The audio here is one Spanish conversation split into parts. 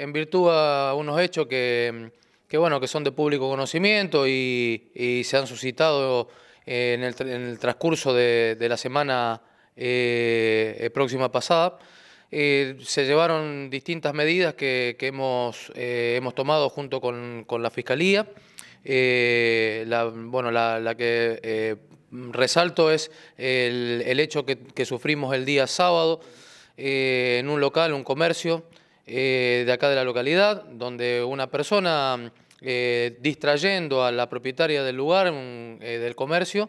en virtud a unos hechos que, bueno, que son de público conocimiento y, se han suscitado eh, en el, transcurso de, la semana eh, eh, próxima pasada. se llevaron distintas medidas que, hemos, hemos tomado junto con, la Fiscalía. la, bueno, la, que resalto es el, hecho que, sufrimos el día sábado en un local, un comercio, eh, de acá de la localidad, donde una persona eh, distrayendo a la propietaria del lugar, eh, del comercio,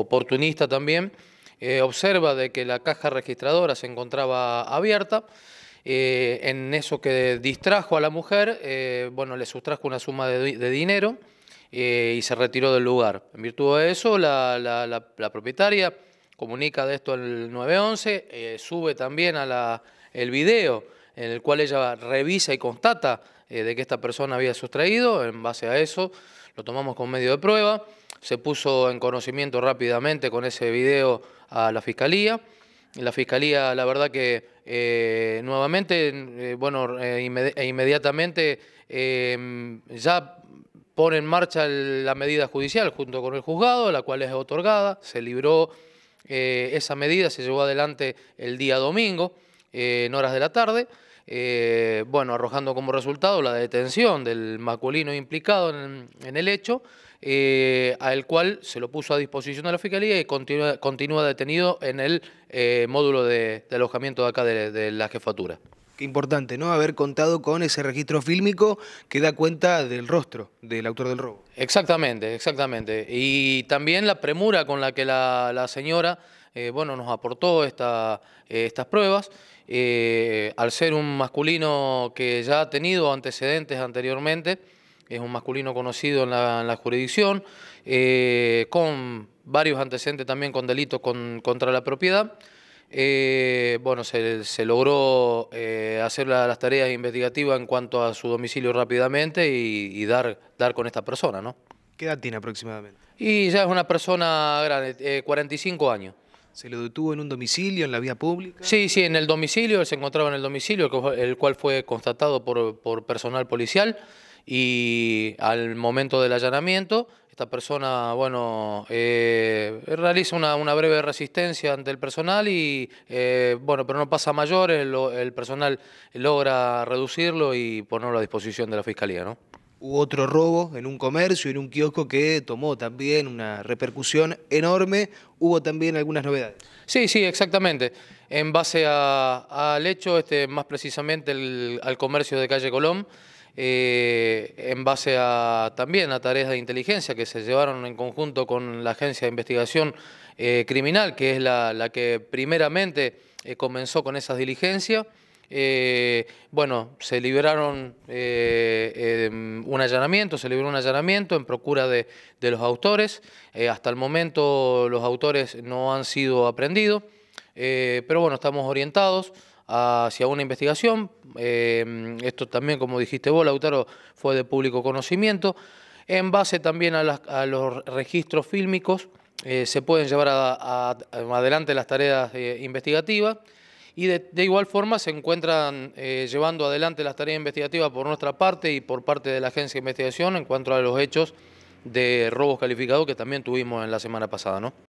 oportunista también, observa de que la caja registradora se encontraba abierta. en eso que distrajo a la mujer, bueno, le sustrajo una suma de, dinero y se retiró del lugar. En virtud de eso, la, la propietaria comunica de esto al 911, sube también a la, el video en el cual ella revisa y constata eh, de que esta persona había sustraído. En base a eso lo tomamos con medio de prueba. Se puso en conocimiento rápidamente con ese video a la fiscalía. La fiscalía, la verdad que eh, nuevamente, eh, bueno, e inmediatamente em, ya pone en marcha la medida judicial junto con el juzgado, la cual es otorgada. Se libró esa medida, se llevó adelante el día domingo. Eh, en horas de la tarde, eh, bueno, arrojando como resultado la detención del maculino implicado en, el hecho, eh, al cual se lo puso a disposición de la Fiscalía y continúa, detenido en el módulo de, alojamiento de acá de, la jefatura. Qué importante, ¿no? Haber contado con ese registro fílmico que da cuenta del rostro del autor del robo. Exactamente, exactamente. Y también la premura con la que la, la señora... Eh, bueno, nos aportó eh, estas pruebas. Eh, al ser un masculino que ya ha tenido antecedentes anteriormente, es un masculino conocido en la, jurisdicción, con varios antecedentes también con delitos contra la propiedad. bueno, se, logró hacer las tareas investigativas en cuanto a su domicilio rápidamente y, dar, con esta persona, ¿no? ¿Qué edad tiene aproximadamente? Y ya es una persona grande, 45 años. ¿Se lo detuvo en un domicilio, en la vía pública? Sí, sí, en el domicilio, él se encontraba en el domicilio, el cual fue constatado por, personal policial y al momento del allanamiento esta persona, bueno, eh, realiza una, breve resistencia ante el personal y, eh, bueno, pero no pasa mayor, el personal logra reducirlo y ponerlo a disposición de la Fiscalía, ¿no? Hubo otro robo en un comercio, en un kiosco que tomó también una repercusión enorme. Hubo también algunas novedades. Sí, sí, exactamente. En base al hecho, este, más precisamente al comercio de calle Colón, eh, en base a, también a tareas de inteligencia que se llevaron en conjunto con la Agencia de Investigación eh, Criminal, que es la, que primeramente eh, comenzó con esas diligencias. Eh, bueno, se liberaron eh, un allanamiento, se liberó un allanamiento en procura de, los autores. Eh, hasta el momento los autores no han sido aprendidos, pero bueno, estamos orientados hacia una investigación. esto también, como dijiste vos, Lautaro, fue de público conocimiento. En base también a, los registros fílmicos, se pueden llevar adelante las tareas investigativas y de, igual forma se encuentran eh, llevando adelante las tareas investigativas por nuestra parte y por parte de la Agencia de Investigación en cuanto a los hechos de robos calificados que también tuvimos en la semana pasada. ¿no?